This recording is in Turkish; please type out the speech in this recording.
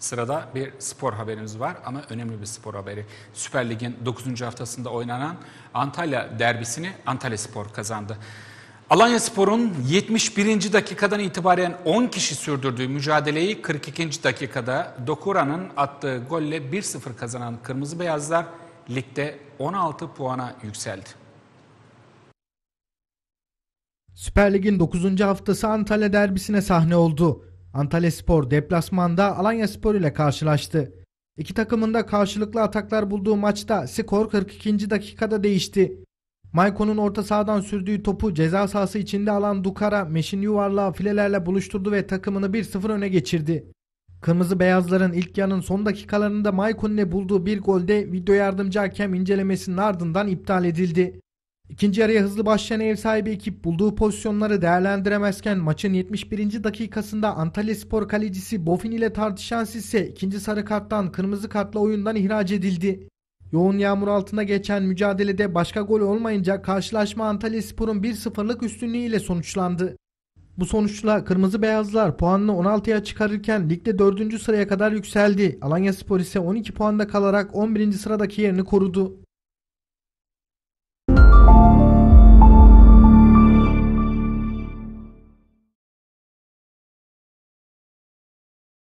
Sırada bir spor haberimiz var ama önemli bir spor haberi. Süper Lig'in 9. haftasında oynanan Antalya derbisini Antalya Spor kazandı. Alanya Spor'un 71. dakikadan itibaren 10 kişi sürdürdüğü mücadeleyi 42. dakikada Dokura'nın attığı golle 1-0 kazanan Kırmızı Beyazlar ligde 16 puana yükseldi. Süper Lig'in 9. haftası Antalya derbisine sahne oldu. Antalya Spor deplasmanda Alanya Spor ile karşılaştı. İki takımın da karşılıklı ataklar bulduğu maçta skor 42. dakikada değişti. Mayko'nun orta sahadan sürdüğü topu ceza sahası içinde alan Dukara, Meşin yuvarlağı filelerle buluşturdu ve takımını 1-0 öne geçirdi. Kırmızı Beyazların ilk yarının son dakikalarında Mayko'nun bulduğu bir golde video yardımcı hakem incelemesinin ardından iptal edildi. İkinci yarıya hızlı başlayan ev sahibi ekip bulduğu pozisyonları değerlendiremezken maçın 71. dakikasında Antalya Spor kalecisi Bofin ile tartışan Sisse ikinci sarı karttan kırmızı kartla oyundan ihraç edildi. Yoğun yağmur altında geçen mücadelede başka gol olmayınca karşılaşma Antalya Spor'un 1-0'lık üstünlüğü ile sonuçlandı. Bu sonuçla Kırmızı Beyazlar puanını 16'ya çıkarırken ligde 4. sıraya kadar yükseldi. Alanya Spor ise 12 puanda kalarak 11. sıradaki yerini korudu.